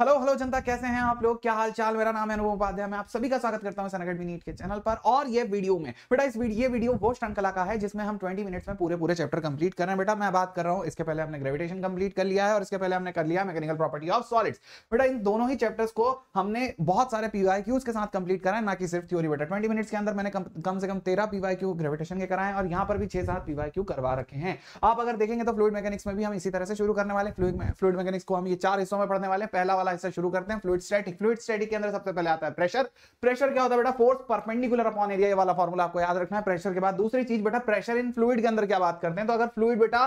hello hello जनता कैसे हैं आप लोग क्या हाल चाल मेरा नाम है अनुभव उपाध्याय मैं आप सभी का स्वागत करता हूं सनगढ़ नीट के चैनल पर और ये वीडियो में बेटा इस वीडियो ये वीडियो वो स्टन कला का है जिसमें हम 20 मिनट्स में पूरे पूरे चैप्टर कंप्लीट कर रहे हैं बेटा मैं बात कर रहा हूं इसके पहले हमने ग्रेविटेशन कंप्लीट कर लिया है और इसके पहले हमने कर लिया मैकेनिकल प्रॉपर्टी ऑफ सॉलिड्स बेटा इन दोनों ही चैप्टर्स को हमने बहुत सारे पीवाई के साथ कंप्लीट करा है ना कि सिर्फ थ्योरी बेटा ट्वेंटी मिनट्स के अंदर मैंने कम, कम से कम तेरह पीवाई ग्रेविटेशन के कराए और यहाँ पर भी छह सात पीवाई करवा रखे हैं आप अगर देखेंगे तो फ्लूड मैकेनिक्स में भी हम इसी तरह से शुरू करने वाले फ्लूड मैकेनिक्स को हम ये चार हिस्सों में पढ़ने वाले पहला वाला हिस्सा शुरू करते हैं फ्लूड स्टैटिक फ्लूड स्टैटिक के अंदर सबसे पहले आता है प्रेशर प्रेशर क्या होता है बेटा फोर्स परपेंडिकुलर अपॉन एरिया ये वाला फॉर्मूला आपको याद रखना है प्रेशर के बाद दूसरी चीज बेटा प्रेशर इन फ्लूड के अंदर क्या बात करते हैं तो अगर फ्लूड बेटा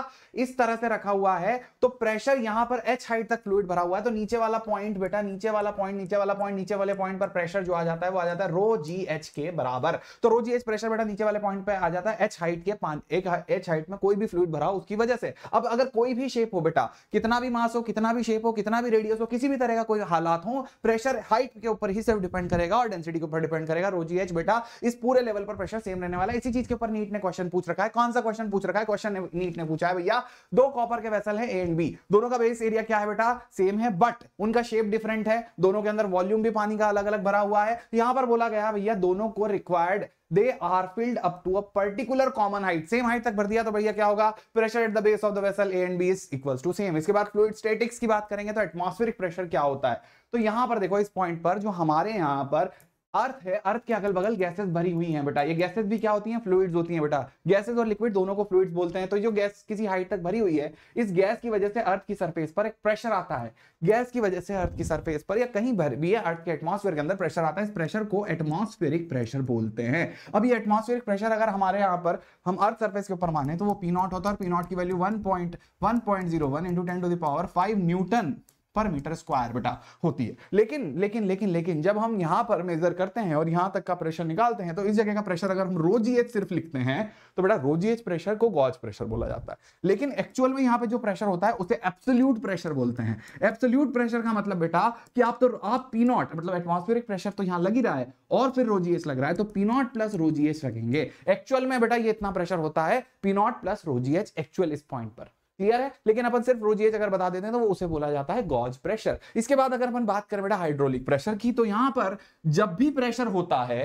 इस तरह से रखा हुआ है तो प्रेशर यहां पर एच हाइट तक फ्लूड भरा हुआ है तो नीचे वाला पॉइंट बेटा नीचे वाला पॉइंट नीचे वाला पॉइंट नीचे वाले पॉइंट पर प्रेशर जो आ जाता है वो आ जाता है रो जी एच के बराबर तो रो जी एच प्रेशर बेटा नीचे वाले पॉइंट पर आ जाता है एच हाइट के एक एच हाइट में कोई भी फ्लूड भरा उसकी वजह से अब अगर कोई भी शेप हो बेटा कितना भी मास हो कितना भी शेप हो कितना भी रेडियस हो किसी भी करेगा कोई हालात हो प्रेशर हाइट के ऊपर ही सिर्फ डिपेंड करेगा और डेंसिटी के ऊपर डिपेंड करेगा रोजी एच बेटा इस पूरे लेवल पर प्रेशर सेम रहने वाला इसी चीज के ऊपर नीट ने क्वेश्चन पूछ रखा है कौन सा क्वेश्चन पूछ रखा है क्वेश्चन नीट ने पूछा है भैया दो कॉपर के वैसल है ए एंड बी दोनों का बेस एरिया क्या है बेटा सेम है बट उनका शेप डिफरेंट है दोनों के अंदर वॉल्यूम भी पानी का अलग अलग भरा हुआ है यहां पर बोला गया भैया दोनों को required they are filled up to a particular common height same height तक भर दिया तो भैया क्या होगा pressure at the base of the vessel A and B is equal to same इसके बाद फ्लूड स्टेटिक्स की बात करेंगे तो एटमोस्फेरिक प्रेशर क्या होता है तो यहां पर देखो इस पॉइंट पर जो हमारे यहां पर अर्थ है अर्थ के अगल बगल गैसेस भरी हुई हैं बेटा ये गैसेस भी क्या होती हैं फ्लूइड्स होती हैं बेटा गैसेस और लिक्विड दोनों को फ्लूइड्स बोलते हैं तो जो गैस किसी हाइट तक भरी हुई है इस गैस की वजह से अर्थ की सरफेस पर एक प्रेशर आता है गैस की वजह से अर्थ की सरफेस पर या कहीं भर भी है अर्थ के एटमोस्फेयर के अंदर प्रेशर आता है इस प्रेशर को एटमोस्फेरिक प्रेशर बोलते हैं अब ये एटमोस्फेरिक प्रेशर अगर हमारे यहाँ पर हम अर्थ सर्फेस के ऊपर माने तो वो पी नॉट होता है और पी नॉट की value one point one point zero one into ten to the power five newton per metre square बेटा होती है लेकिन लेकिन लेकिन लेकिन जब हम यहां पर मेजर करते हैं और यहां तक का प्रेशर निकालते हैं तो इस जगह का प्रेशर अगर हम रोजी एच सिर्फ लिखते हैं तो बेटा रोजी एच प्रेशर को गॉज प्रेशर बोला जाता है लेकिन एक्चुअल में यहां पे जो प्रेशर होता है उसे एब्सोल्यूट प्रेशर बोलते हैं एब्सोल्यूट प्रेशर का मतलब बेटा कि आप तो आप पी नॉट मतलब एटमॉस्फेरिक प्रेशर तो यहां लग ही रहा है और फिर रोजी एच लग रहा है तो P nought plus rho G H रखेंगे एक्चुअल में बेटा ये इतना प्रेशर होता है P nought plus rho G H actual इस पॉइंट पर क्लियर है लेकिन अपन सिर्फ रोजीएच अगर बता देते हैं तो वो उसे बोला जाता है गॉज प्रेशर इसके बाद अगर अपन बात करें बेटा हाइड्रोलिक प्रेशर की तो यहां पर जब भी प्रेशर होता है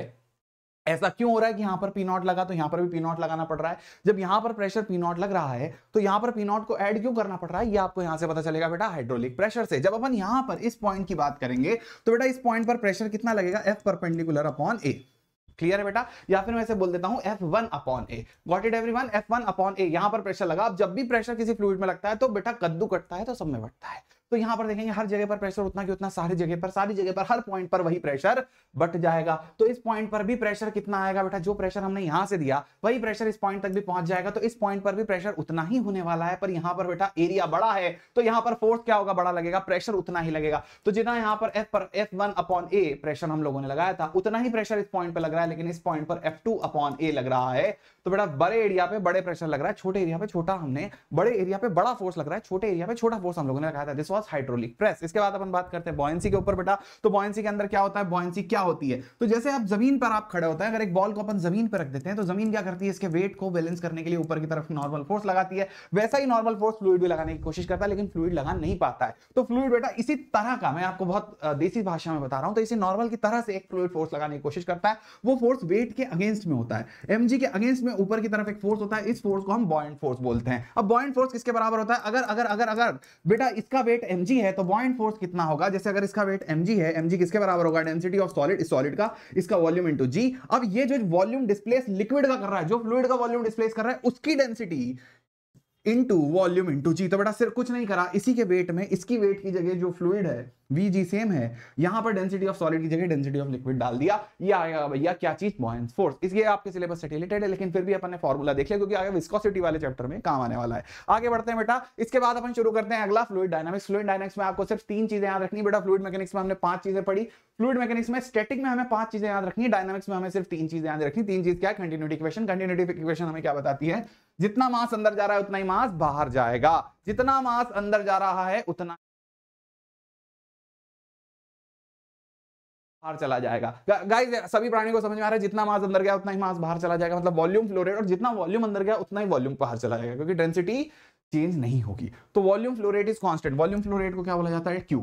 ऐसा क्यों हो रहा है कि यहां पर पी नॉट लगा तो यहां पर भी पी नॉट लगाना पड़ रहा है जब यहां पर प्रेशर पी नॉट लग रहा है तो यहां पर पी नॉट को ऐड क्यों करना पड़ रहा है ये आपको यहां से पता चलेगा बेटा हाइड्रोलिक प्रेशर से जब अपन यहां पर इस पॉइंट की बात करेंगे तो बेटा इस पॉइंट पर प्रेशर कितना लगेगा F perpendicular upon A clear है बेटा या फिर मैं ऐसे बोल देता हूं F one upon A what it every everyone F one upon A यहां पर प्रेशर लगा अब जब भी प्रेशर किसी फ्लूड में लगता है तो बेटा कद्दू कटता है तो सब में बटता है तो यहां पर देखेंगे हर जगह पर प्रेशर उतना की उतना सारी जगह पर सारी जगह पर हर पॉइंट पर वही प्रेशर बट जाएगा तो इस पॉइंट पर भी प्रेशर कितना आएगा बेटा जो प्रेशर हमने यहां से दिया वही प्रेशर इस पॉइंट तक भी पहुंच जाएगा तो इस पॉइंट पर भी प्रेशर उतना ही होने वाला है पर यहां पर बेटा एरिया बड़ा है तो यहां पर फोर्स क्या होगा बड़ा लगेगा प्रेशर उतना ही लगेगा तो जितना यहां पर एफ पर F one upon A pressure हम लोगों ने लगाया था उतना ही प्रेशर इस पॉइंट पर लग रहा है लेकिन इस पॉइंट पर एफ टू अपॉन ए लग रहा है तो बेटा बड़े एरिया पे बड़े प्रेशर लग रहा है छोटे एरिया पे छोटा हमने बड़े एरिया पे बड़ा फोर्स लग रहा है छोटे एरिया पे छोटा फोर्स हम लोगों ने लगाया था दिस वॉज हाइड्रोलिक प्रेस इसके बाद अपन बात करते हैं बॉयसी के ऊपर बेटा तो बॉयसी के अंदर क्या होता है बॉयसी क्या होती है तो जैसे आप जमीन पर आप खड़े होते हैं अगर एक बॉल को अपन जमीन पर रख देते हैं तो जमीन क्या करती है इसके वेट को बैलेंस करने के लिए ऊपर की तरफ नॉर्मल फोर्स लगाती है वैसा ही नॉर्मल फोर्स फ्लूड भी लगाने की कोशिश करता है लेकिन फ्लूड लगा नहीं पाता है तो फ्लूड बेटा इसी तरह का मैं आपको बहुत देसी भाषा में बता रहा हूं तो इसी नॉर्मल की तरह से एक फ्लूड फोर्स लगाने की कोशिश करता है वो फोर्स वेट के अगेंस्ट में होता है एमजी के अगेंस्ट में में ऊपर की तरफ एक फोर्स होता है इस फोर्स को हम बॉइंट फोर्स बोलते हैं अब बॉइंट फोर्स किसके बराबर होता है अगर अगर अगर अगर बेटा इसका वेट एम है तो बॉइंट फोर्स कितना होगा जैसे अगर इसका वेट एम है एम किसके बराबर होगा डेंसिटी ऑफ सॉलिड इस सॉलिड का इसका वॉल्यूम इंटू जी अब ये जो वॉल्यूम डिस्प्लेस लिक्विड का कर रहा है जो फ्लूड का वॉल्यूम डिस्प्लेस कर रहा है उसकी density into volume into G तो बेटा सिर्फ कुछ नहीं करा इसी के वेट में इसकी वेट की जगह जो फ्लूड है वी जी सेम है यहां पर डेंसिटी ऑफ सॉलिड की जगह डेंसिटी ऑफ लिक्विड डाल दिया ये आएगा भैया क्या चीज बॉयस फोर्स इसलिए आपके सिलेबस से रिलेटेड है लेकिन फिर भी अपन ने फॉर्मूला देख लिया क्योंकि आगे विस्कोसिटी वाले चैप्टर में काम आने वाला है आगे बढ़ते हैं बेटा इसके बाद अपन शुरू करते हैं अगला फ्लूड डायनामिक्स फ्लूड डायनेक्स में आपको सिर्फ तीन चीजें याद रखनी बेटा फ्लूड मैकेनिक्स में हमने पांच चीजें पढ़ी फ्लूड मैकेनिक्स में स्टेटिक में हमें पांच चीजें याद रखनी डायनामिक्स में हमें सिर्फ तीन चीजें याद रखनी तीन चीज क्या कंटिन्यूटी क्वेश्चन कंटिन्यूटी क्वेश्चन हमें क्या बताती है जितना मास अंदर जा रहा है उतना ही मास बाहर जाएगा जितना मास अंदर जा रहा है उतना बाहर चला जाएगा गाइस सभी प्राणी को समझ में आ रहा है जितना मास अंदर गया उतना ही मास बाहर चला जाएगा मतलब वॉल्यूम फ्लोरेट और जितना वॉल्यूम अंदर गया उतना ही वॉल्यूम बाहर चला जाएगा क्योंकि डेंसिटी चेंज नहीं होगी तो volume flow rate is constant volume flow rate को क्या बोला जाता है Q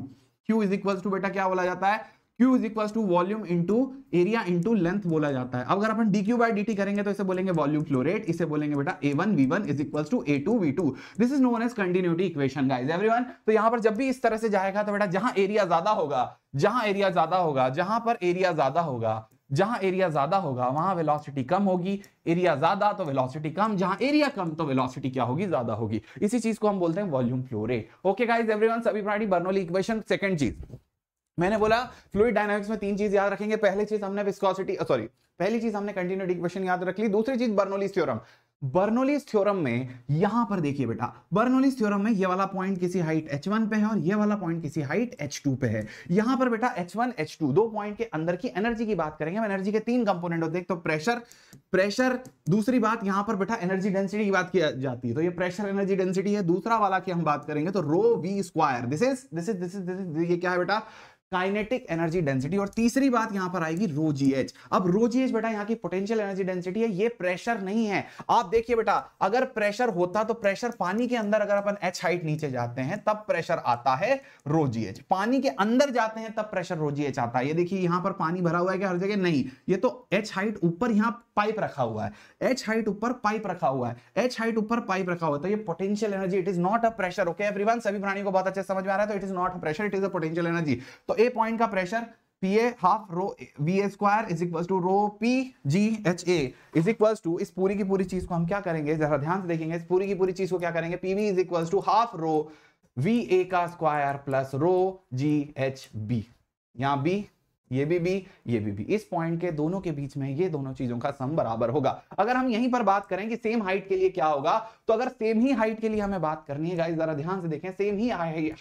Q is equal to बेटा क्या बोला जाता है Q is equal to volume into area into length बोला जाता है अब अगर अपन D Q by D T करेंगे तो इसे बोलेंगे वॉल्यूम फ्लो रेट इसे बोलेंगे बेटा A one V one is equal to A two V two this is known as continuity equation guys everyone तो यहाँ पर जब भी इस तरह से जाएगा तो बेटा जहां एरिया ज्यादा होगा जहां एरिया ज्यादा होगा जहां पर एरिया ज्यादा होगा जहां एरिया ज्यादा होगा वहां वेलोसिटी कम होगी एरिया ज्यादा तो वेलोसिटी कम जहां एरिया कम तो वेलोसिटी क्या होगी ज्यादा होगी इसी चीज को हम बोलते हैं volume flow okay guys everyone सभी प्राणी बर्नोली इक्वेशन सेकंड चीज मैंने बोला फ्लूड डायनामिक्स में तीन चीज याद रखेंगे पहली चीज हमने विस्कोसिटी सॉरी पहली चीज हमने कंटिन्यूटी इक्वेशन याद रख ली दूसरी चीज बर्नोलीस थ्योरम बर्नोलीस थ्योरम में यहां पर देखिए बेटा बर्नोलीस थ्योरम में ये वाला पॉइंट किसी हाइट h1 पे है और ये वाला पॉइंट किसी हाइट h2 पे है यहां पर बेटा h1 h2 दो पॉइंट के अंदर की एनर्जी की बात करेंगे हम एनर्जी के तीन कंपोनेंट होते हैं तो प्रेशर प्रेशर दूसरी बात यहां पर बेटा एनर्जी डेंसिटी की बात की जाती है तो ये प्रेशर एनर्जी डेंसिटी है दूसरा वाला की हम बात करेंगे तो rho V square this is this is this is this is ये क्या है बेटा काइनेटिक एनर्जी डेंसिटी और तीसरी बात यहां पर आएगी रो एच अब रो एच बेटा यहाँ की पोटेंशियल एनर्जी डेंसिटी है ये प्रेशर नहीं है आप देखिए बेटा अगर प्रेशर होता तो प्रेशर पानी के अंदर अगर अपन एच हाइट नीचे जाते हैं तब प्रेशर आता है रो एच पानी के अंदर जाते हैं तब प्रेशर रो एच आता है ये देखिए यहां पर पानी भरा हुआ है कि हर जगह नहीं ये तो एच हाइट ऊपर यहाँ पाइप रखा हुआ है एच हाइट ऊपर पाइप रखा हुआ है एच हाइट ऊपर पाइप रखा हुआ है तो ये potential energy it is not a pressure okay everyone सभी प्राणी को बहुत अच्छे समझ में आ रहा है तो it is not a pressure it is a potential energy तो ए पॉइंट का pressure P A half rho V A square is equal to rho P G H A is equal to इस पूरी की पूरी चीज को हम क्या करेंगे जरा ध्यान से देखेंगे इस पूरी की पूरी चीज को क्या करेंगे P V is equal to half rho V A का square plus rho G H B यहां बी ये भी बी ये भी बी इस पॉइंट के दोनों के बीच में ये दोनों चीजों का सम बराबर होगा अगर हम यहीं पर बात करें कि सेम हाइट के लिए क्या होगा तो अगर सेम ही हाइट के लिए हमें बात करनी है गाइस जरा ध्यान से देखें सेम ही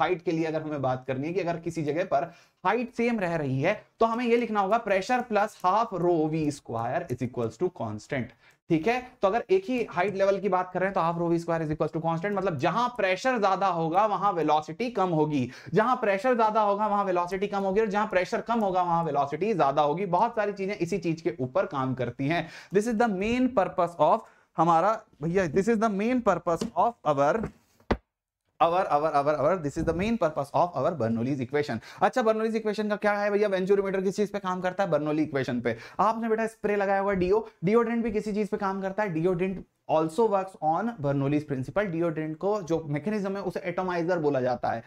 हाइट के लिए अगर हमें बात करनी है कि अगर किसी जगह पर हाइट सेम रह रही है तो हमें यह लिखना होगा pressure plus half rho V square is equals to constant ठीक है तो अगर एक ही हाइट लेवल की बात करें तो half rho V square is equal to constant मतलब जहां प्रेशर ज्यादा होगा वहां वेलोसिटी कम होगी जहां प्रेशर ज्यादा होगा वहां वेलोसिटी कम होगी और जहां प्रेशर कम होगा वहां वेलोसिटी ज्यादा होगी बहुत सारी चीजें इसी चीज के ऊपर काम करती हैं this is the main purpose of हमारा भैया this is the main purpose of our our our our our this is the main purpose of our Bernoulli's equation अच्छा बर्नोलीज इक्वेशन का क्या है भैया वेंचुरीमीटर किस चीज पे काम करता है बर्नोली इक्वेशन पे आपने बेटा स्प्रे लगाया हुआ डीओ डिओड्रेंट भी किसी चीज पे काम करता है deodorant also work on Bernoulli's principle deodorant को जो मैकेनिज्म है उसे एटोमाइजर बोला जाता है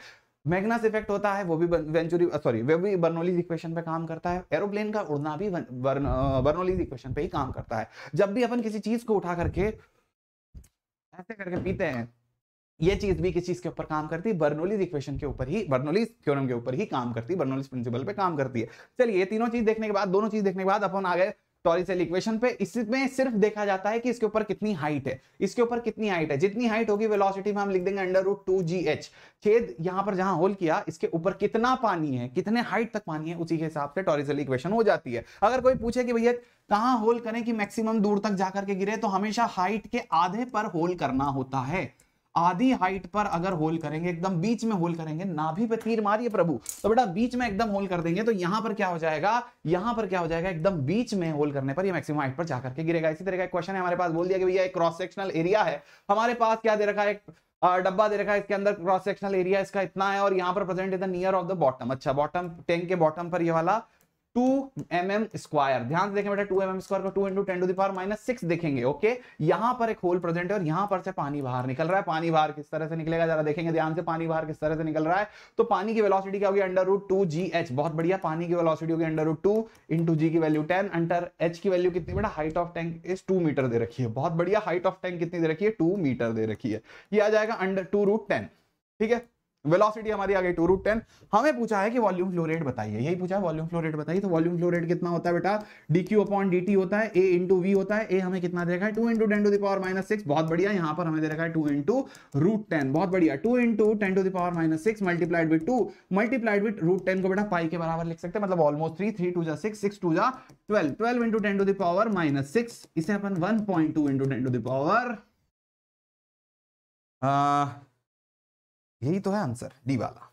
मैग्नस इफेक्ट होता है वो भी वेंचुरी सॉरी वे भी बर्नोलीज इक्वेशन पे काम करता है एरोप्लेन का उड़ना भी बर्नोलीज इक्वेशन पे ही काम करता है जब भी अपन किसी चीज को उठा करके ऐसे करके पीते हैं ये चीज भी किस चीज के ऊपर काम करती है बर्नोलीज इक्वेशन के ऊपर ही बर्नोलीज थ्योरम के ऊपर ही काम करती है बर्नोलीज प्रिंसिपल पे काम करती है चलिए ये तीनों चीज देखने के बाद दोनों चीज देखने के बाद अपन आ गए टॉरिसेल इक्वेशन पे इसमें सिर्फ देखा जाता है कि इसके ऊपर कितनी हाइट है इसके ऊपर कितनी हाइट है जितनी हाइट होगी वेलोसिटी में हम लिख देंगे under root two G H छेद यहां पर जहां होल किया इसके ऊपर कितना पानी है कितने हाइट तक पानी है उसी के हिसाब से टॉरिसेल इक्वेशन हो जाती है अगर कोई पूछे कि भैया कहाँ होल करें कि मैक्सिमम दूर तक जाकर के गिरे तो हमेशा हाइट के आधे पर होल करना होता है आधी हाइट पर अगर होल करेंगे एकदम बीच में होल करेंगे नाभि पे तीर मारिए प्रभु तो बेटा बीच में एकदम होल कर देंगे तो यहां पर क्या हो जाएगा यहां पर क्या हो जाएगा एकदम बीच में होल करने पर ये मैक्सिमम हाइट पर जाकर के गिरेगा इसी तरह का क्वेश्चन है हमारे पास बोल दिया कि भैया एक क्रॉस सेक्शनल एरिया है हमारे पास क्या दे रखा है डब्बा दे रखा है इसके अंदर क्रॉस सेक्शनल एरिया इसका इतना है और यहाँ पर present is near of the bottom अच्छा बॉटम टैंक के बॉटम पर ये वाला टू एम एम स्क्वायर ध्यान से देखें बेटा टू एम एम स्क्वायर को two into ten to the power minus six देखेंगे ओके यहां पर एक होल प्रेजेंट है और यहां पर से पानी बाहर निकल रहा है पानी बाहर किस तरह से निकलेगा जरा देखेंगे ध्यान से पानी बाहर किस तरह से निकल रहा है तो पानी की वेलोसिटी क्या होगी under root two G H बहुत बढ़िया पानी की वेलोसिटी होगी under root two into G की वैल्यू टेन अंडर एच की वैल्यू कितनी बेटा height of tank is two metre दे रखी है बहुत बढ़िया हाइट ऑफ टैंक कितनी दे रखी है टू मीटर दे रखी है यह आ जाएगा अंडर टू रूट टेन ठीक है वेलोसिटी हमारी आ गई टू रूट टेन हमें पूछा है कि वॉल्यूम फ्लो रेट बताइए यही पूछा है वॉल्यूम फ्लो रेट बताइए तो वॉल्यूम फ्लो रेट कितना होता है बेटा D Q upon D T होता है ए इंटू वी होता है ए हमें कितना दे रखा है two into ten to the power minus six बहुत बढ़िया यहाँ पर हमें दे रखा है टू इंटू रूट टेन बहुत बढ़िया two into ten to the power minus six multiplied with two multiplied with root ten को बेटा पाई के बराबर लिख सकते हैं मतलब ऑलमोस्ट थ्री थ्री टू जा सिक्स सिक्स टू जा twelve twelve into ten to the power minus six इसे अपन one point two into ten to the power यही तो है आंसर डी वाला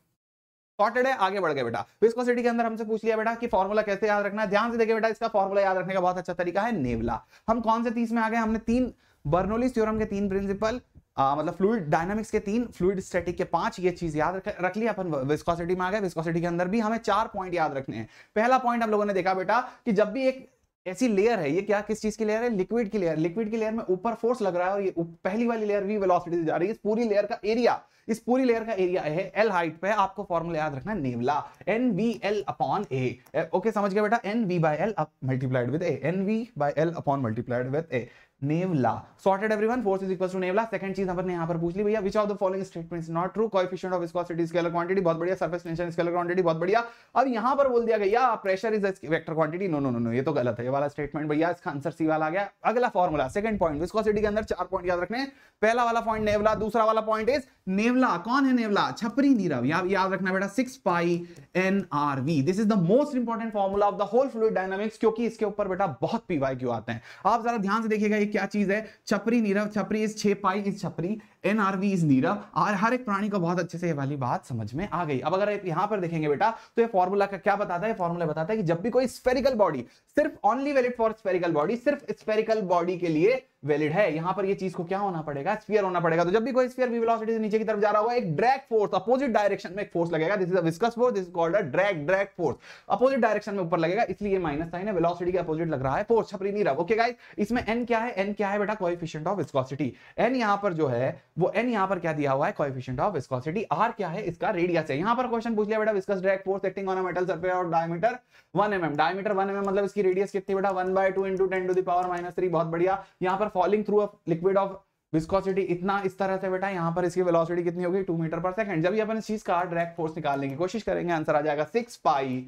सॉर्टेड है आगे बढ़ गए बेटा विस्कोसिटी के अंदर हमसे पूछ लिया बेटा कि फॉर्मूला कैसे याद रखना है ध्यान से देखिए बेटा इसका फॉर्मूला याद रखने का बहुत अच्छा तरीका है नेवला हम कौन से तीस में आ गए हमने तीन बर्नोली थ्योरम के तीन प्रिंसिपल आ, मतलब फ्लूड डायनामिक्स के तीन फ्लूड स्टैटिक के पांच ये चीज याद रख, रख लिया अपन विस्कोसिटी में आ गए विस्कोसिटी के अंदर भी हमें चार पॉइंट याद रखने हैं पहला पॉइंट हम लोगों ने देखा बेटा कि जब भी एक ऐसी लेयर है ये क्या किस चीज की लेयर है लिक्विड की लेयर लिक्विड की लेयर में ऊपर फोर्स लग रहा है और ये पहली वाली लेयर भी वेलोसिटी से जा रही है पूरी लेयर का एरिया इस पूरी लेयर का एरिया है एल हाइट पे आपको फॉर्मूला याद रखना नेवला N V L upon A okay समझ गया बेटा N V by L multiplied with A N V by L upon multiplied with A नेवला sorted everyone force is equal to नेवला सेकंड चीज हमने यहां पर पूछ ली भैया which of the following statements not true coefficient of viscosity scalar quantity बहुत बढ़िया सरफेस टेंशन स्केलर क्वांटिटी बहुत बढ़िया अब यहां पर बोल दिया गया pressure is a vector quantity no no no no ये तो गलत है ये वाला स्टेटमेंट भैया इसका आंसर सी वाला आ गया अगला फार्मूला सेकंड पॉइंट विस्कोसिटी के अंदर चार पॉइंट याद रखने पहला वाला पॉइंट नेवला दूसरा वाला पॉइंट इज नेवला कौन है नेवला छपरी नीरव याद याद रखना बेटा 6 pi N R V this is the most important formula of the whole fluid dynamics क्योंकि इसके ऊपर बेटा बहुत पीवाईक्यू आते हैं आप जरा ध्यान से देखिएगा क्या चीज है छपरी नीरव छपरी इस छे पाई इस छपरी एनआरवी इज नीरा और हर एक प्राणी को बहुत अच्छे से ये वाली बात समझ में आ गई अब अगर यहां पर देखेंगे बेटा तो ये फॉर्मूला का क्या बताता है फॉर्मूला बताता है कि जब भी कोई स्पेरिकल बॉडी सिर्फ only valid for spherical body सिर्फ स्पेरिकल बॉडी के लिए वैलिड है यहां पर ये चीज को क्या होना पड़ेगा स्फीयर होना पड़ेगा तो जब भी कोई स्फीयर वेलोसिटी से नीचे की तरफ जा रहा होगा एक ड्रैग फोर्स अपोजिट डायरेक्शन में एक फोर्स लगेगा this is a viscous force this is called a drag drag force opposite direction में ऊपर लगेगा इसलिए ये माइनस साइन है वेलोसिटी के अपोजिट लग रहा है फोर्स छपरी नहीं रहा ओके गाइस इसमें n क्या है n क्या है बेटा कोएफिशिएंट ऑफ विस्कोसिटी n यहां पर जो है वो एन यहाँ पर क्या दिया हुआ है कोएफिशिएंट ऑफ विस्कोसिटी आर क्या है इसका रेडियस है यहाँ पर क्वेश्चन पूछ लिया बेटा viscous direct force acting on a metal surface और डायमीटर 1 mm डायमीटर 1 mm मतलब इसकी रेडियस कितनी बेटा 1 by 2 into 10 to the power -3 बहुत बढ़िया यहाँ पर falling through a liquid of viscosity इतना इस तरह से बेटा यहाँ पर इसकी वेलोसिटी कितनी होगी 2 मीटर पर सेकंड जब ये अपन इस चीज का डायरेक्ट फोर्स निकाल लेंगे कोशिश करेंगे आंसर आ जाएगा 6 पाई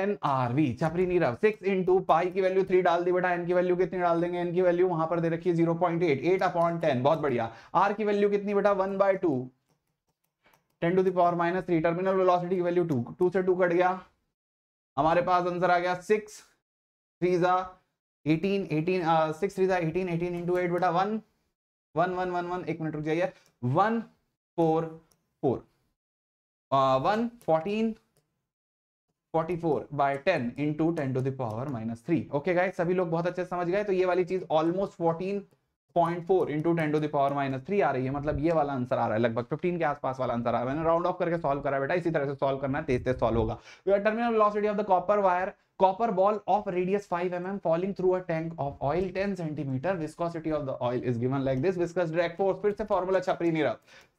एन आर वी छपरी नीरव सिक्स इंटू पाई की वैल्यू थ्री डाल दी बेटा एन की वैल्यू कितनी डाल देंगे एन की वैल्यू वहां पर दे रखिए zero point eight eight upon ten बहुत बढ़िया आर की वैल्यू कितनी बेटा one by two ten to the power minus three terminal velocity की वैल्यू टू टू से टू कट गया हमारे पास आंसर आ गया सिक्स थ्री जा एटीन एटीन सिक्स थ्री जा एटीन एटीन इंटू एट बेटा one one one one one एक मिनट रुक जाइए one four four one fourteen 44 by 10 into 10 to the power minus three okay guys, सभी लोग बहुत अच्छे समझ गए तो ये वाली चीज almost fourteen point four into ten to the power minus three आ रही है मतलब ये वाला आंसर आ रहा है लगभग 15 के आसपास वाला आंसर आ रहा है मैंने राउंड ऑफ करके सॉल्व करा बेटा इसी तरह से सॉल्व करना है तेज तेज सॉल्व होगा terminal velocity of the copper wire copper ball of radius 5 M M falling through a tank of oil 10 centimetre viscosity of the oil is given like this viscous drag force फिर से formula रही नहीं रहा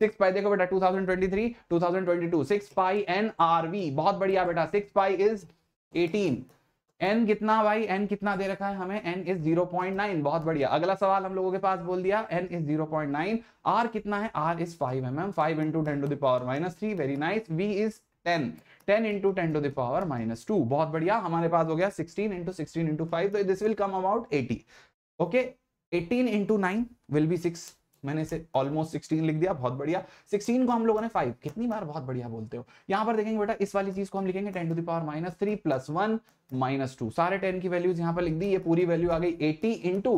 6 पाई देखो बेटा 2023 2022 6 pi N R we बहुत बढ़िया बेटा 6 पाई इज 18 एन कितना भाई एन कितना दे रखा है हमें एन इज 0.9 बहुत बढ़िया अगला सवाल हम लोगों के पास बोल दिया एन इज 0.9 आर कितना है R is 5 M M five into ten to the power minus three very nice V is 10 10 into ten to the minus two बहुत बढ़िया हमारे पास हो गया 16 इंटू सिक्सटीन इंटू फाइव तो this will come about 80 okay 18 into nine will be six मैंने इसे almost 16 लिख दिया बहुत बढ़िया 16 को हम लोगों ने 5 कितनी बार बहुत बढ़िया बोलते हो यहाँ पर देखेंगे बेटा इस वाली चीज को हम लिखेंगे 10 to the power minus three plus one minus two सारे 10 की वैल्यूज यहाँ पर लिख दी ये पूरी वैल्यू आ गई 80 into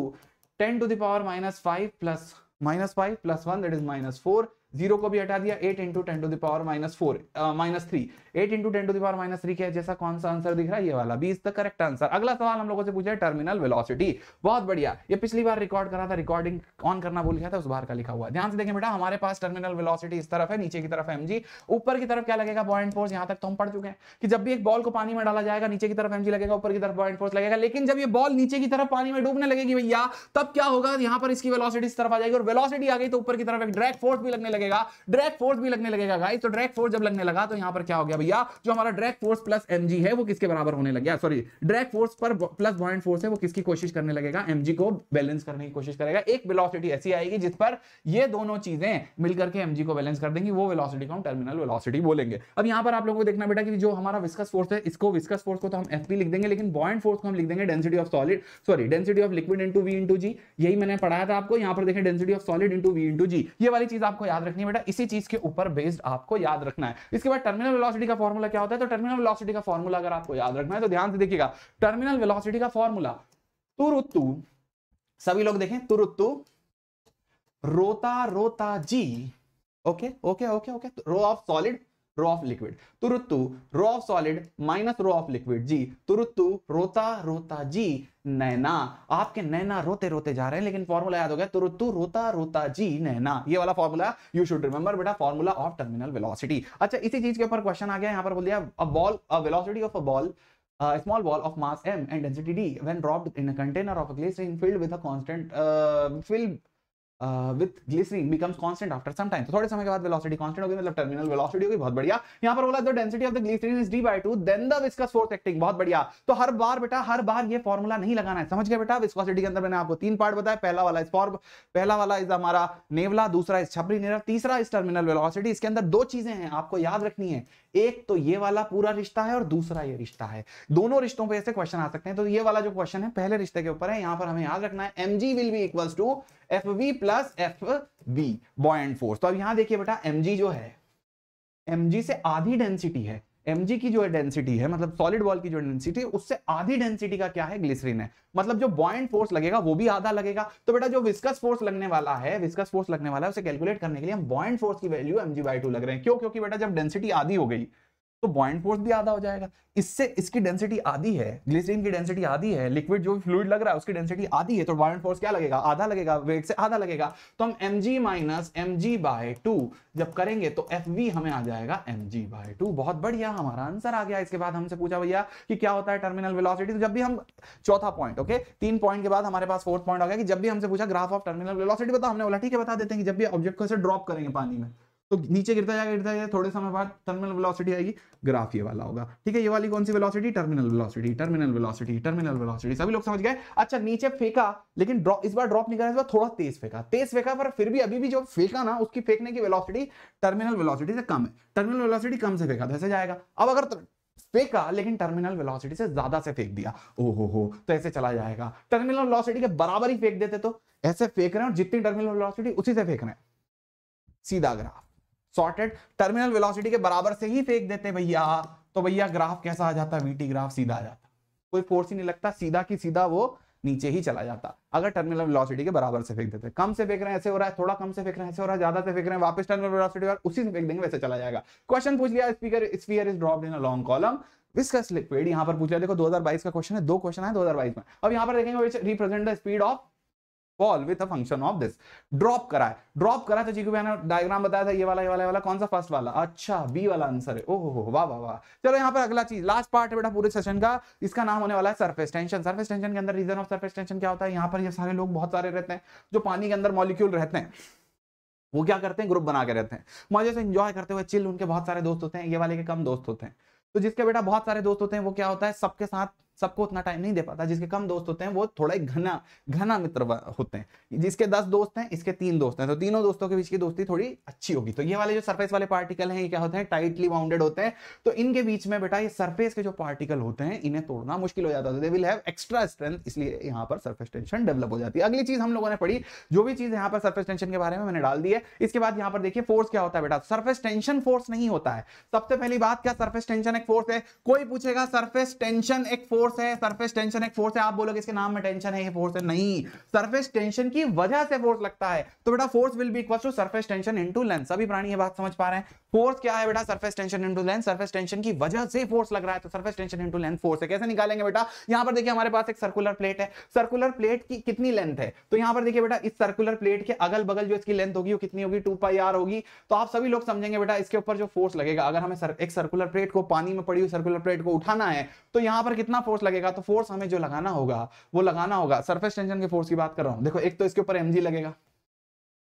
ten to the minus five plus minus five plus one that is minus four zero को भी हटा दिया eight into ten to the power minus four minus three eight into ten to the power minus three क्या है जैसा कौन सा answer दिख रहा है ये वाला B is the correct answer अगला सवाल हम लोगों से पूछा है टर्मिनल वेलोसिटी बहुत बढ़िया ये पिछली बार रिकॉर्ड करा था रिकॉर्डिंग ऑन करना बोल गया था उस बार का लिखा हुआ ध्यान से देखें बेटा हमारे पास टर्मिनल वेलोसिटी इस तरफ है नीचे की तरफ एम ऊपर की तरफ क्या लगेगा पॉइंट फोर्स यहाँ तक तो हम पढ़ चुके हैं कि जब भी एक बॉल को पानी में डाला जाएगा नीचे की तरफ एम लगेगा ऊपर की तरफ पॉइंट फोर्स लगेगा लेकिन जब ये बॉल नीचे की तरफ पानी में डूबने लगेगी भैया तब क्या होगा यहाँ पर इसकी वेलोसिटी इस तरफ आ जाएगी और वेलोसिटी आ गई तो ऊपर की तरफ एक ड्रैग फोर्स भी लगने लगेगा लगेगा ड्रैक फोर्स भी लगने लगेगा गाइस तो ड्रैक फोर्स जब लगने लगा तो यहां पर क्या हो गया भैया जो हमारा ड्रैक फोर्स प्लस एम है वो किसके बराबर होने लग गया सॉरी ड्रैक फोर्स पर प्लस बॉइंट फोर्स है वो किसकी कोशिश करने लगेगा एम को बैलेंस करने की कोशिश करेगा एक वेलोसिटी ऐसी आएगी जिस पर ये दोनों चीजें मिलकर के एम को बैलेंस कर देंगी वो वेलोसिटी को हम टर्मिनल वेलोसिटी बोलेंगे अब यहां पर आप लोगों को देखना बेटा कि जो हमारा विस्कस फोर्स है इसको विस्कस फोर्स को तो हम एफ लिख देंगे लेकिन बॉइंट फोर्स को हम लिख देंगे density of solid sorry density of liquid into V into G यही मैंने पढ़ाया था आपको यहां पर देखें density of solid into V into G ये वाली चीज आपको याद रखनी रखनी है बेटा इसी चीज के ऊपर बेस्ड आपको याद रखना है इसके बाद टर्मिनल वेलोसिटी का फॉर्मूला क्या होता है तो टर्मिनल वेलोसिटी का फॉर्मूला अगर आपको याद रखना है तो ध्यान से देखिएगा टर्मिनल वेलोसिटी का फॉर्मूला तुरुत्तु सभी लोग देखें तुरुत्तु रोता रोता G okay okay okay okay rho of solid rho of liquid तुरुत्तु rho of solid minus rho of liquid G तुरुत्तु रोता रोता जी नैना आपके नैना रोते रोते जा रहे हैं लेकिन फॉर्मूला याद हो गया तुरुत्तु रोता रोता जी नैना ये वाला फॉर्मूला यू शुड रिमेंबर बेटा फॉर्मूला ऑफ टर्मिनल वेलोसिटी अच्छा इसी चीज के ऊपर क्वेश्चन आ गया यहाँ पर बोल दिया a ball a velocity of a ball small ball of mass M and density D d when in in a container of a filled with a a filled with glycerine becomes constant after some time थोड़े समय के बाद velocity constant होगी मतलब terminal velocity होगी बहुत बढ़िया यहाँ पर बोला the density of the glycerine is D by two then the viscous force acting बहुत बढ़िया तो हर बार बेटा हर बार ये फॉर्मूला नहीं लगाना है समझ गए बेटा विस्कोसिटी के अंदर मैंने आपको तीन पार्ट बताया पहला वाला इज फॉर्म पहला वाला इज हमारा नेवला दूसरा इज छपरी नेवला तीसरा इज टर्मिनल वेलोसिटी इसके अंदर दो चीजें हैं आपको याद रखनी है एक तो ये वाला पूरा रिश्ता है और दूसरा ये रिश्ता है दोनों रिश्तों पे ऐसे क्वेश्चन आ सकते हैं तो ये वाला जो क्वेश्चन है पहले रिश्ते के ऊपर है यहां पर हमें याद रखना है M G will be equal to F V plus F V buoyant force तो अब यहां देखिए बेटा एम जी जो है एम जी से आधी डेंसिटी है एम की जो है डेंसिटी है मतलब सॉलिड बॉल की जो डेंसिटी है उससे आधी डेंसिटी का क्या है ग्लिसरीन है मतलब जो बॉइंट फोर्स लगेगा वो भी आधा लगेगा तो बेटा जो विस्कस फोर्स लगने वाला है विस्कस फोर्स लगने वाला है उसे कैलकुलेट करने के लिए हम बॉइंट फोर्स की value M G by two लग रहे हैं क्यों क्योंकि बेटा जब डेंसिटी आधी हो गई तो बॉइंट फोर्स भी आधा हो जाएगा इससे इसकी डेंसिटी आधी है ग्लिसरीन की डेंसिटी आधी है लिक्विड जो फ्लूड लग रहा है उसकी डेंसिटी आधी है तो बॉइंट फोर्स क्या लगेगा आधा लगेगा वेट से आधा लगेगा तो हम M G minus M G by two जब करेंगे तो एफ वी हमें आ जाएगा एम जी बाय टू बहुत बढ़िया हमारा आंसर आ गया इसके बाद हमसे पूछा भैया कि क्या होता है टर्मिनल वेलोसिटी तो जब भी हम चौथा पॉइंट ओके तीन पॉइंट के बाद हमारे पास फोर्थ पॉइंट आ गया कि जब भी हमसे पूछा ग्राफ ऑफ टर्मिनल वेलोसिटी बता हमने बोला ठीक है बता देते हैं कि जब भी ऑब्जेक्ट को ऐसे ड्रॉप करेंगे पानी में तो नीचे गिरता जाएगा गिरता जाएगा थोड़े समय बाद टर्मिनल वेलोसिटी आएगी ग्राफ ये वाला होगा ठीक है ये वाली कौन सी velocity terminal velocity terminal velocity terminal velocity सभी लोग समझ गए अच्छा नीचे फेंका लेकिन इस बार ड्रॉप नहीं करा इस बार थोड़ा तेज फेंका तेज फेंका पर फिर भी अभी भी जो फेंका ना उसकी फेंकने की वेलोसिटी टर्मिनल वेलोसिटी से कम है टर्मिनल वेलोसिटी कम से फेंका तो ऐसे जाएगा अब अगर फेंका लेकिन टर्मिनल वेलोसिटी से ज्यादा से फेंक दिया ओहो हो तो ऐसे चला जाएगा टर्मिनल वेलोसिटी के बराबर ही फेंक देते तो ऐसे फेंक रहे हैं और जितनी टर्मिनल वेलोसिटी उसी से फेंक रहे हैं सीधा ग्राफ सॉर्टेड टर्मिनल वेलोसिटी के बराबर से ही फेंक देते भैया तो भैया ग्राफ कैसा आ जाता वीटी ग्राफ सीधा आ जाता कोई फोर्स ही नहीं लगता सीधा की सीधा वो नीचे ही चला जाता अगर टर्मिनल वेलोसिटी के बराबर से फेंक देते कम से फेंक रहे हैं ऐसे हो रहा है थोड़ा कम से फेंक रहे हैं ऐसे हो रहा है ज्यादा से फेंक रहे हैं वापस टर्मिनल वेलोसिटी और उसी से फेंक देंगे वैसे चला जाएगा क्वेश्चन पूछ लिया speaker sphere is dropped in a long column viscous liquid यहां पर पूछ लिया देखो 2022 का क्वेश्चन है दो क्वेश्चन है 2022 में अब यहां पर देखेंगे which represent the speed of fall with a function of this drop करा है ड्रॉप करा था तो जी को मैंने डायग्राम बताया था ये वाला ये वाला ये वाला कौन सा फर्स्ट वाला अच्छा बी वाला आंसर है ओहो वाह वाह वाह चलो यहाँ पर अगला चीज लास्ट पार्ट है बेटा पूरे सेशन का इसका नाम होने वाला है सरफेस टेंशन सरफेस टेंशन के अंदर रीजन ऑफ सरफेस टेंशन क्या होता है यहाँ पर ये सारे लोग बहुत सारे रहते हैं जो पानी के अंदर मॉलिक्यूल रहते हैं वो क्या करते हैं ग्रुप बना के रहते हैं मजे से इंजॉय करते हुए चिल उनके बहुत सारे दोस्त होते हैं ये वाले के कम दोस्त होते हैं तो जिसके बेटा बहुत सारे दोस्त होते हैं वो क्या होता है सबके साथ सबको उतना टाइम नहीं दे पाता जिसके कम दोस्त होते हैं वो थोड़ा घना घना मित्र होते हैं जिसके दस दोस्त हैं इसके तीन दोस्त हैं तो तीनों दोस्तों के बीच की दोस्ती थोड़ी अच्छी होगी तो ये वाले जो सरफेस वाले पार्टिकल हैं ये क्या होते हैं टाइटली बाउंडेड होते हैं तो इनके बीच में बेटा ये सरफेस के जो पार्टिकल होते हैं इन्हें तोड़ना मुश्किल हो जाता है they will have extra strength इसलिए यहाँ पर सर्फेस टेंशन डेवलप हो जाती है अगली चीज हम लोगों ने पढ़ी जो भी चीज यहाँ पर सर्फेस टेंशन के बारे में मैंने डाल दी है इसके बाद यहाँ पर देखिए फोर्स क्या होता है बेटा सर्फेस टेंशन फोर्स नहीं होता है सबसे पहली बात क्या सर्फेस टेंशन एक फोर्स है कोई पूछेगा सर्फेस टेंशन एक फोर्स फोर्स है सरफेस टेंशन एक फोर्स है आप बोलोगे इसके नाम में टेंशन है ये फोर्स है नहीं सरफेस टेंशन की वजह से फोर्स लगता है तो बेटा force will be equal to surface tension into length सभी प्राणी ये बात समझ पा रहे हैं फोर्स क्या है बेटा surface tension into length surface tension की वजह से फोर्स लग रहा है तो surface tension into length force है कैसे निकालेंगे बेटा यहां पर देखिए हमारे पास एक सर्कुलर प्लेट है सर्कुलर प्लेट की कितनी लेंथ है तो यहां पर देखिए बेटा इस सर्कुलर प्लेट के अगल बगल जो इसकी लेंथ होगी वो कितनी होगी 2 पाई आर होगी तो आप सभी लोग समझेंगे बेटा इसके ऊपर जो फोर्स लगेगा अगर हमें एक सर्कुलर प्लेट को पानी में पड़ी हुई सर्कुलर प्लेट को उठाना है तो यहां पर कितना फोर्स फोर्स लगेगा तो फोर्स हमें जो लगाना होगा वो लगाना होगा सरफेस टेंशन के फोर्स की बात कर रहा हूं देखो एक तो इसके ऊपर एमजी लगेगा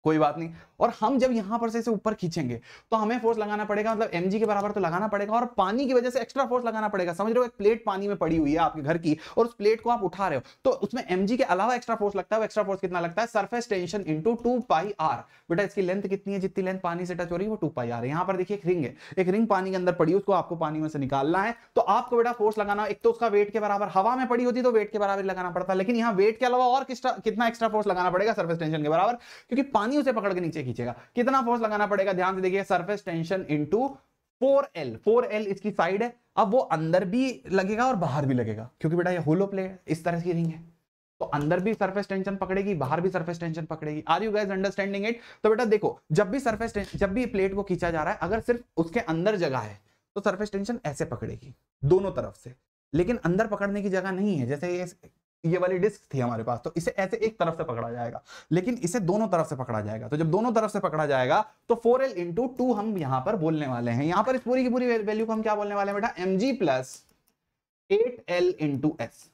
कोई बात नहीं और हम जब यहां पर से इसे ऊपर खींचेंगे तो हमें फोर्स लगाना पड़ेगा मतलब एम के बराबर तो लगाना पड़ेगा और पानी की वजह से एक्स्ट्रा फोर्स लगाना पड़ेगा समझ रहे हो एक प्लेट पानी में पड़ी हुई है आपके घर की और उस प्लेट को आप उठा रहे हो तो उसमें एम के अलावा एक्स्ट्रा फोर्स लगता है एक्स्ट्रा फोर्स कितना लगता है surface tension into two pi R बेटा इसकी लेंथ कितनी है जितनी लेंथ पानी से टच हो रही है वो टू पाई आर यहाँ पर देखिए एक रिंग है एक रिंग पानी के अंदर पड़ी उसको आपको पानी में से निकालना है तो आपको बेटा फोर्स लगाना एक तो उसका वेट के बराबर हवा में पड़ी होती तो वेट के बराबर लगाना पड़ता है लेकिन यहाँ वेट के अलावा और कितना एक्स्ट्रा फोर्स लगाना पड़ेगा सर्फेस टेंशन के बराबर क्योंकि पानी ही उसे पकड़ के नीचे खींचेगा कितना फोर्स लगाना पड़ेगा ध्यान से देखिए surface tension into four L four L इसकी साइड है अब वो अंदर भी लगेगा और बाहर भी लगेगा क्योंकि बेटा ये होलो प्ले इस तरह की रिंग है तो अंदर भी सरफेस टेंशन पकड़ेगी बाहर भी सरफेस टेंशन पकड़ेगी are you guys understanding it तो बेटा देखो जब भी सरफेस जब भी प्लेट को खींचा जा रहा है अगर सिर्फ उसके अंदर जगह है तो सरफेस टेंशन ऐसे पकड़ेगी दोनों तरफ से लेकिन अंदर पकड़ने की जगह नहीं है जैसे ये ये वाली डिस्क थी हमारे पास तो इसे ऐसे एक तरफ से पकड़ा जाएगा लेकिन इसे दोनों तरफ से पकड़ा जाएगा तो जब दोनों तरफ से पकड़ा जाएगा तो फोर एल इंटू टू हम यहां पर बोलने वाले हैं यहां पर इस पूरी की पूरी वैल्यू को हम क्या बोलने वाले हैं बेटा M G plus eight L into S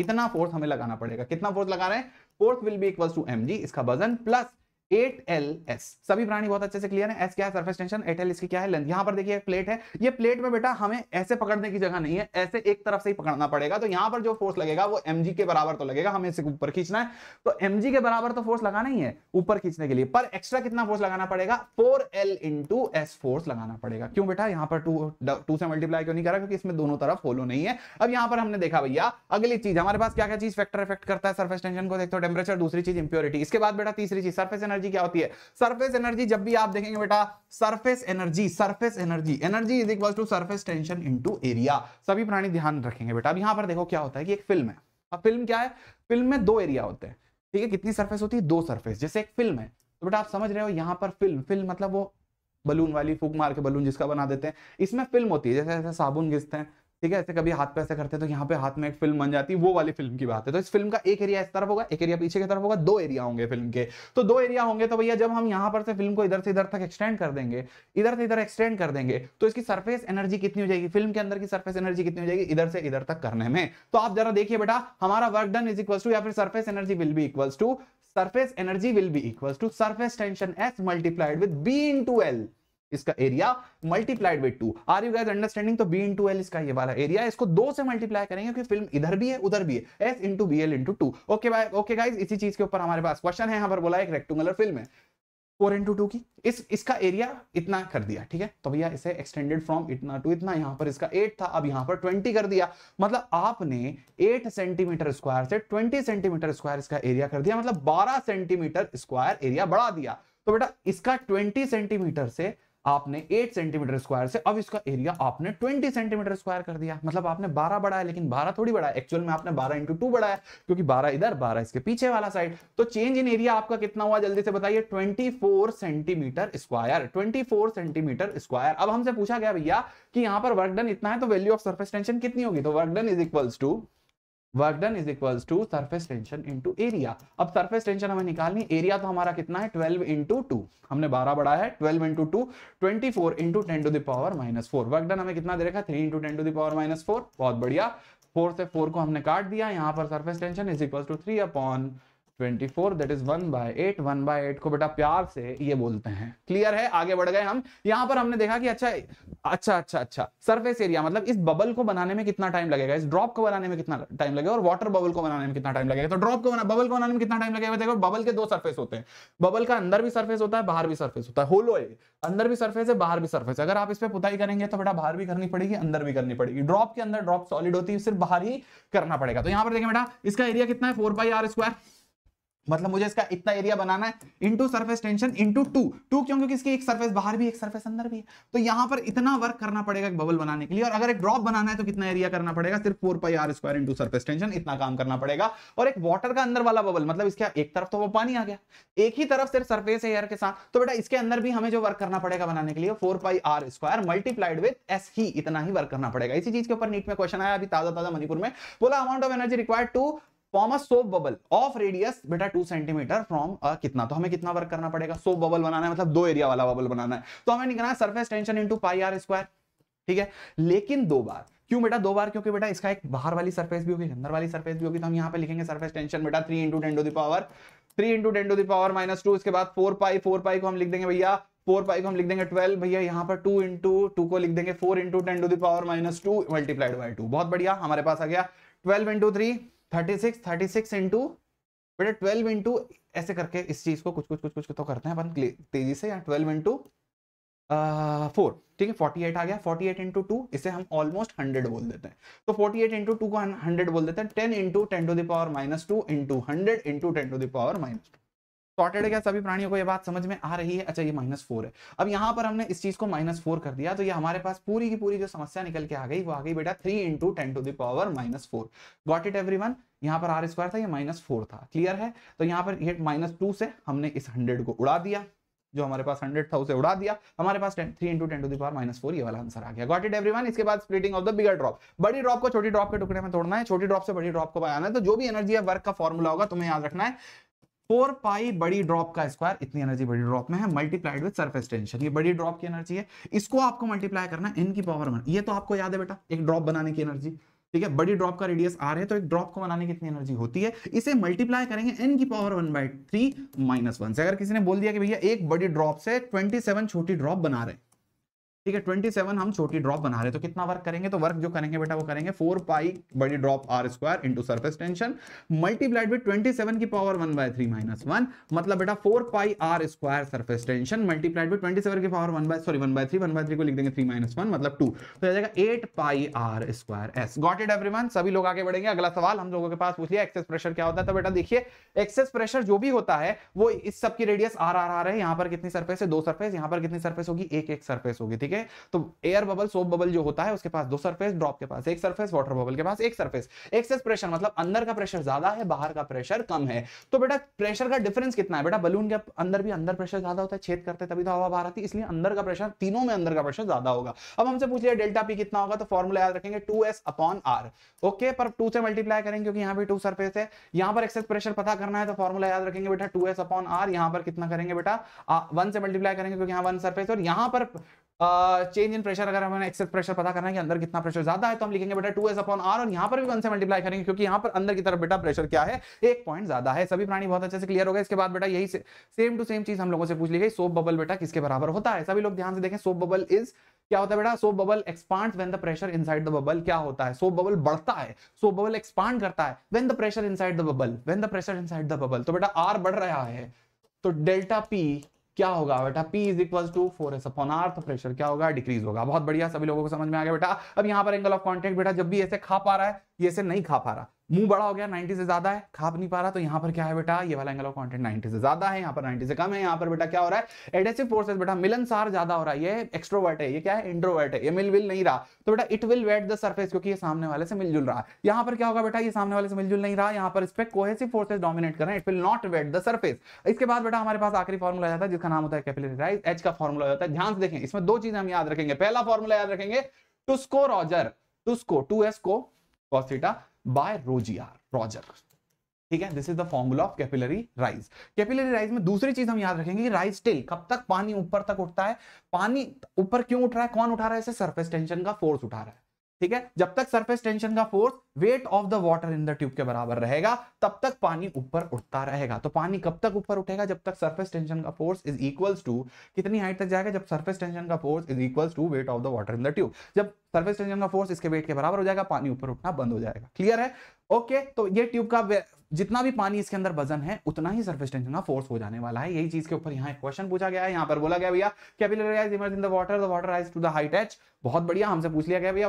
इतना फोर्स हमें लगाना पड़ेगा कितना फोर्स लगा रहे हैं force will be equal to M G इसका वजन प्लस एट सभी प्राणी बहुत अच्छे से क्लियर है एस क्या है सरफेस टेंशन एट एल इसकी क्या है लेंथ यहां पर देखिए प्लेट है ये प्लेट में बेटा हमें ऐसे पकड़ने की जगह नहीं है ऐसे एक तरफ से ही पकड़ना पड़ेगा तो यहां पर जो फोर्स लगेगा वो एम के बराबर तो लगेगा हमें इसे ऊपर खींचना है तो एम के बराबर तो फोर्स लगाना ही है ऊपर खींचने के लिए पर एक्स्ट्रा कितना फोर्स लगाना पड़ेगा फोर एल फोर्स लगाना पड़ेगा क्यों बेटा यहाँ पर टू टू से मल्टीप्लाई क्यों नहीं करा क्योंकि इसमें दोनों तरफ होलो नहीं है अब यहाँ पर हमने देखा भैया अगली चीज हमारे पास क्या क्या चीज फैक्टर इफेक्ट करता है सर्फेस टेंशन को देखते हो टेम्परेचर दूसरी चीज इंप्योरिटी इसके बाद बेटा तीसरी चीज सर्फेस एनर्जी क्या होती है सरफेस एनर्जी जब भी आप देखेंगे बेटा surface energy surface energy energy is equal to surface tension into area सभी प्राणी ध्यान रखेंगे बेटा अब यहां पर देखो क्या होता है कि एक फिल्म है अब फिल्म क्या है फिल्म में दो एरिया होते हैं ठीक है कितनी सर्फेस होती है दो सर्फेस जैसे एक फिल्म है तो बेटा आप समझ रहे हो यहाँ पर फिल्म फिल्म मतलब वो बलून वाली फूक मार के बलून जिसका बना देते हैं इसमें फिल्म होती है जैसे जैसे साबुन घिसते हैं ठीक है ऐसे कभी हाथ पे ऐसे करते हैं तो यहाँ पे हाथ में एक फिल्म बन जाती है वो वाली फिल्म की बात है तो इस फिल्म का एक एरिया इस तरफ होगा एक एरिया पीछे की तरफ होगा दो एरिया होंगे फिल्म के तो दो एरिया होंगे तो भैया जब हम यहाँ पर से फिल्म को इधर से इधर तक एक्सटेंड कर देंगे इधर से इधर एक्सटेंड कर देंगे तो इसकी सर्फेस एनर्जी कितनी हो जाएगी फिल्म के अंदर की सर्फेस एनर्जी कितनी हो जाएगी इधर से इधर तक करने में तो आप जरा देखिए बेटा हमारा work done is equal to या फिर सर्फेस एनर्जी विल भी equal to surface energy will be equal to surface tension S multiplied with B into L इसका area multiplied with two are you guys understanding तो B two L इसका ये वाला area इसको दो से multiply करेंगे क्योंकि फिल्म इधर भी है उधर भी है S into B L into two okay bye okay guys इसी चीज के ऊपर हमारे पास क्वेश्चन है यहां पर बोला एक रेक्टूंगुलर फिल्म है फोर इंटू टू की इस इसका एरिया इतना कर दिया ठीक है तो भैया इसे एक्सटेंडेड फ्रॉम इतना टू इतना यहां पर इसका एट था अब यहां पर ट्वेंटी कर दिया मतलब आपने एट सेंटीमीटर स्क्वायर से ट्वेंटी सेंटीमीटर स्क्वायर इसका एरिया कर दिया मतलब बारह सेंटीमीटर स्क्वायर एरिया बढ़ा दिया तो बेटा इसका ट्वेंटी सेंटीमीटर से आपने 8 सेंटीमीटर स्क्वायर से अब इसका एरिया आपने 20 सेंटीमीटर स्क्वायर कर दिया मतलब आपने 12 बढ़ाया लेकिन 12 थोड़ी बढ़ाया एक्चुअल में आपने 12 इंटू टू बढ़ाया क्योंकि 12 इधर 12 इसके पीछे वाला साइड तो चेंज इन एरिया आपका कितना हुआ जल्दी से बताइए 24 सेंटीमीटर स्क्वायर 24 सेंटीमीटर स्क्वायर अब हमसे पूछा गया भैया कि यहां पर वर्कडन इतना है तो वैल्यू ऑफ सर्फेस टेंशन कितनी होगी तो work done is equals to work done is equals to surface tension into area अब सरफेस टेंशन हमें निकालनी एरिया तो हमारा कितना है 12 इंटू टू हमने 12 बढ़ाया है 12 into two twenty four into ten to the power minus four work done हमें कितना दे रखा है three into ten to the power minus four बहुत बढ़िया फोर से फोर को हमने काट दिया यहाँ पर surface tension is equal to three upon 24 that is 1 by 8 1 by 8 को बेटा प्यार से ये बोलते हैं क्लियर है आगे बढ़ गए हम यहाँ पर हमने देखा कि अच्छा अच्छा अच्छा अच्छा सरफेस एरिया मतलब इस बबल को बनाने में कितना टाइम लगेगा इस ड्रॉप को बनाने में कितना टाइम लगेगा और वाटर बबल को बनाने में कितना टाइम लगेगा तो ड्रॉप को बना बबल को बनाने में कितना टाइम लगेगा देखो बबल के दो सर्फेस होते हैं बबल का अंदर भी सर्फेस होता है बाहर भी सर्फेस होता है होलो अंदर भी सर्फेस है बाहर भी सर्फेस है अगर आप इस पर पुताई करेंगे तो बेटा बाहर भी करनी पड़ेगी अंदर भी करनी पड़ेगी ड्रॉप के अंदर ड्रॉप सॉलिड होती है सिर्फ बाहर ही करना पड़ेगा तो यहाँ पर देखें बेटा इसका एरिया कितना है फोर बाई आर स्क्वायर मतलब मुझे इसका इतना एरिया बनाना है into surface tension into two two क्यों क्योंकि इसकी एक सर्फेस बाहर भी एक सर्फेस अंदर भी है तो यहां पर इतना वर्क करना पड़ेगा एक बबल बनाने के लिए और अगर एक ड्रॉप बनाना है तो कितना एरिया करना पड़ेगा सिर्फ four pi R square into surface tension इतना काम करना पड़ेगा और एक वॉटर का अंदर वाला बबल मतलब इसका एक तरफ तो वो पानी आ गया एक ही तरफ सिर्फ सर्फेस एयर के साथ तो बेटा इसके अंदर भी हमें जो वर्क करना पड़ेगा बनाने के लिए four pi R square multiplied with S ही इतना ही वर्क करना पड़ेगा इसी चीज के ऊपर नीट में क्वेश्चन आया अभी ताजा ताजा मणिपुर में बोला amount of energy required to form a soap bubble of radius बेटा टू सेंटीमीटर फ्रॉम कितना तो हमें कितना वर्क करना पड़ेगा सोप बबल बनाना है मतलब दो एरिया वाला बबल बनाना है तो हमें निकलना है surface tension two pi R square ठीक है लेकिन दो बार क्यों बेटा दो बार क्योंकि बेटा इसका एक बाहर वाली सरफेस भी होगी अंदर वाली सरफेस भी होगी तो हम यहाँ पे लिखेंगे सरफेस टेंशन बेटा three into ten to the power three into ten to the power minus two इसके बाद फोर पाई फोर पाई को हम लिख देंगे भैया फोर पाई को हम लिख देंगे ट्वेल्व भैया यहाँ पर टू इंटू टू को लिख देंगे four into ten to the power minus two multiplied by two बहुत बढ़िया हमारे पास आ गया twelve into three thirty six thirty six into बेटा ट्वेल्व इंटू ऐसे करके इस चीज को कुछ कुछ कुछ कुछ तो करते हैं अपन तेजी से यहाँ ट्वेल्व इंटू फोर ठीक है फोर्टी एट आ गया फोर्टी एट इंटू टू इसे हम ऑलमोस्ट हंड्रेड बोल देते हैं तो फोर्टी एट इंटू टू को हंड्रेड बोल देते हैं ten into ten to the power minus two into hundred into ten to the power minus two sorted है क्या सभी प्राणियों को यह बात समझ में आ रही है अच्छा ये माइनस फोर है अब यहाँ पर हमने इस चीज को माइनस फोर कर दिया तो ये हमारे पास पूरी की पूरी जो समस्या निकल के आ गई वो आ गई बेटा three into ten to the power minus four got it every one यहाँ पर आर स्क्वायर था ये माइनस फोर था क्लियर है तो यहाँ पर ये माइनस टू से हमने इस हंड्रेड को उड़ा दिया जो हमारे पास हंड्रेड था उसे उड़ा दिया हमारे पास three into ten to the power minus four ये वाला आंसर आ गया गॉट इट एवरी इसके बाद splitting of the bigger drop बड़ी ड्रॉप को छोटी ड्रॉप के टुकड़े में तोड़ना है छोटी ड्रॉप से बड़ी ड्रॉप को बनाना है तो जो भी एनर्जी है वर्क का फॉर्मूला होगा तुम्हें याद रखना है फोर पाई बड़ी ड्रॉप का स्क्वायर इतनी एनर्जी बड़ी ड्रॉप में है मल्टीप्लाइड विद सरफेस टेंशन ये बड़ी ड्रॉप की एनर्जी है इसको आपको मल्टीप्लाई करना है इनकी पावर वन ये तो आपको याद है बेटा एक ड्रॉप बनाने की एनर्जी ठीक है बड़ी ड्रॉप का रेडियस आर है तो एक ड्रॉप को बनाने की इतनी एनर्जी होती है इसे मल्टीप्लाई करेंगे एन की power one by three minus one से अगर किसी ने बोल दिया कि भैया एक बड़ी ड्रॉप से ट्वेंटी सेवन छोटी ड्रॉप बना रहे हैं ठीक है ट्वेंटी सेवन हम छोटी ड्रॉप बना रहे तो कितना वर्क करेंगे तो वर्क जो करेंगे बेटा वो करेंगे फोर पाई बड़ी drop R square into surface tension multiplied with twenty seven की power one by three minus one मतलब बेटा four pi R square surface tension multiplied with twenty seven की power one by sorry one by three one by three को लिख देंगे three minus one मतलब two तो आ जाएगा eight pi R square S got it everyone सभी लोग आगे बढ़ेंगे अगला सवाल हम लोगों के पास पूछ लिया एक्सेस प्रेशर क्या होता है तो बेटा देखिए एक्सेस प्रेशर जो भी होता है वो इस सब की रेडियस आर आर आ रहा है यहाँ पर कितनी सर्फेस है दो सर्फेस यहाँ पर कितनी सर्फेस होगी एक एक सर्फेस होगी ठीक है है तो एयर बबल सोप बबल जो होता है उसके पास दो सरफेस ड्रॉप के पास एक सरफेस वाटर बबल के पास एक सरफेस एक्सेस प्रेशर मतलब अंदर का प्रेशर ज्यादा है बाहर का प्रेशर कम है तो बेटा प्रेशर का डिफरेंस कितना है बेटा बलून के अंदर भी अंदर प्रेशर ज्यादा होता है छेद करते तभी तो हवा बाहर आती है इसलिए अंदर का प्रेशर तीनों में अंदर का प्रेशर ज्यादा होगा अब हमसे पूछ लिया डेल्टा पी कितना होगा तो फॉर्मुला याद रखेंगे two S upon R okay पर टू से मल्टीप्लाई करेंगे क्योंकि यहाँ पे टू सर्फेस है यहाँ पर एक्सेस प्रेशर पता करना है तो फॉर्मुला याद रखेंगे बेटा टू एस अपॉन आर यहाँ पर कितना करेंगे बेटा वन से मल्टीप्लाई करेंगे क्योंकि यहाँ वन सर्फेस और यहाँ पर चेंज इन प्रेशर अगर हमें एक्सेस प्रेशर पता करना है कि अंदर कितना प्रेशर ज्यादा है तो हम लिखेंगे बेटा टू एस अपॉन आर और यहाँ पर भी वन से मल्टीप्लाई करेंगे क्योंकि यहाँ पर अंदर की तरफ बेटा प्रेशर क्या है एक पॉइंट ज्यादा है सभी प्राणी बहुत अच्छे से क्लियर हो गए इसके बाद बेटा यही से, सेम टू सेम चीज हम लोगों से पूछ ली गई सोप बबल बेटा किसके बराबर होता है सभी लोग ध्यान से देखें सोप बबल इज क्या होता है बेटा soap bubble expand when the pressure inside the bubble क्या होता है सोप बबल बढ़ता है सोप बबल एक्सपांड करता है when the pressure inside the bubble when the pressure inside the bubble तो बेटा आर बढ़ रहा है तो डेल्टा पी क्या होगा बेटा P is equal to four S upon R तो प्रेशर क्या होगा डिक्रीज होगा बहुत बढ़िया सभी लोगों को समझ में आ गया बेटा अब यहाँ पर एंगल ऑफ कॉन्टेक्ट बेटा जब भी ऐसे खा पा रहा है ये ऐसे नहीं खा पा रहा मुंह बड़ा हो गया 90 से ज्यादा है खा नहीं पा रहा तो यहाँ पर क्या है बेटा ये वाला एंगल ऑफ कॉन्टेंट 90 से ज्यादा है यहाँ पर 90 से कम है यहाँ पर बेटा क्या हो रहा है एडेसिव फोर्सेस बेटा मिलनसार ज्यादा हो रहा है ये एक्सट्रोवर्ट है ये क्या है इंट्रोवर्ट है ये मिल विल नहीं रहा तो बेटा it will wet the surface क्योंकि ये सामने वाले से मिलजुल रहा है यहाँ पर क्या होगा बेटा ये सामने वाले से मिलजुल नहीं रहा यहाँ पर इस पर कोहेसिव फोर्सेज डोमिनेट कर रहे हैं it will not wet the surface इसके बाद बेटा हमारे पास आखिरी फॉर्मुला जाता है जिसका नाम होता है कैपिलरी एच का फॉर्मुला होता है ध्यान से देखें इसमें दो चीजें हम याद रखेंगे पहला फॉर्मुला याद रखेंगे टुस्को रॉजर टुस्को टू एस को बाय रोजिया रोजर ठीक है this is the formula of capillary rise capillary rise में दूसरी चीज हम याद रखेंगे राइज टेल कब तक पानी ऊपर तक उठता है पानी ऊपर क्यों उठ रहा है कौन उठा रहा है इसे सरफेस टेंशन का फोर्स उठा रहा है ठीक है जब तक सरफेस टेंशन का force weight of the water in the tube के बराबर रहेगा तब तक पानी ऊपर उठता रहेगा तो पानी कब तक ऊपर उठेगा जब तक सरफेस टेंशन का फोर्स इज इक्वल्स टू कितनी हाइट तक जाएगा जब सरफेस टेंशन का force is equals to weight of the water in the tube जब सरफेस टेंशन का फोर्स इसके वेट के बराबर हो जाएगा पानी ऊपर उठना बंद हो जाएगा क्लियर है ओके okay, तो ये ट्यूब का जितना भी पानी इसके अंदर वजन है उतना ही सर्फेस टेंशन का फोर्स हो जाने वाला है यही चीज के ऊपर यहाँ एक क्वेश्चन पूछा गया है यहाँ पर बोला गया भैया capillary immerse in the water the water rise to the height H बहुत बढ़िया हमसे पूछ लिया गया भैया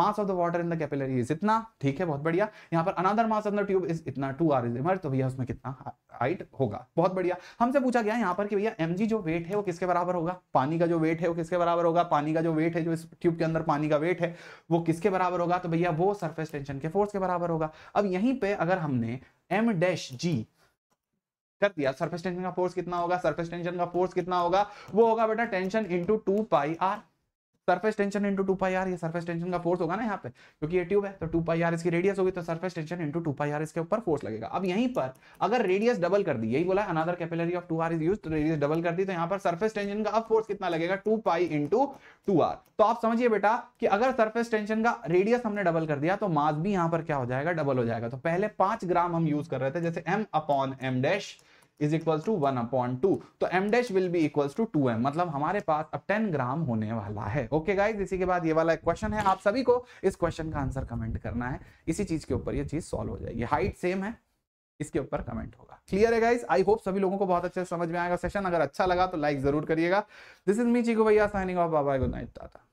mass of the water in the capillary is इतना ठीक है बहुत बढ़िया यहाँ पर another mass of the tube is इतना टू आर इज इमर्ज तो भैया उसमें कितना हाइट होगा बहुत बढ़िया हमसे पूछा गया यहाँ पर कि भैया एम जो वेट है वो किसके बराबर होगा पानी का जो वेट है वो किसके बराबर होगा पानी का जो वेट है जो इस ट्यूब के अंदर पानी का वेट है वो किसके बराबर होगा तो भैया वो सर्फेस टेंशन के फोर्स के बराबर होगा अब यहीं पर अगर हमने एम डैश जी कर दिया सरफेस टेंशन का फोर्स कितना होगा सरफेस टेंशन का फोर्स कितना होगा वो होगा बेटा tension into two pi R surface tension into two pi R ये सरफेस टेंशन का फोर्स होगा ना यहाँ पे क्योंकि ये ट्यूब है तो टू पाई आर इसकी रेडियस होगी तो surface tension into two pi R इसके ऊपर फोर्स लगेगा अब यहीं पर अगर रेडियस डबल कर दी यही बोला another capillary of two R is use radius double कर दी तो यहाँ पर सर्फेस टेंशन का अब फोर्स कितना लगेगा two pi into two R तो आप समझिए बेटा कि अगर सर्फेस टेंशन का रेडियस हमने डबल कर दिया तो मास भी यहाँ पर क्या हो जाएगा डबल हो जाएगा तो पहले पांच ग्राम हम यूज कर रहे थे जैसे M upon M dash is equals to one upon two तो M dash will be equals to two M मतलब हमारे पास अब टेन ग्राम होने वाला है ओके okay गाइज इसी के बाद ये वाला एक क्वेश्चन है आप सभी को इस क्वेश्चन का आंसर कमेंट करना है इसी चीज के ऊपर ये चीज सॉल्व हो जाएगी हाइट सेम है इसके ऊपर कमेंट होगा क्लियर है गाइज आई होप सभी लोगों को बहुत अच्छे समझ में आएगा सेशन अगर अच्छा लगा तो लाइक जरूर करिएगा दिस इज मी चीको भैया साइनिंग ऑफ बाबा गुड नाइट टाटा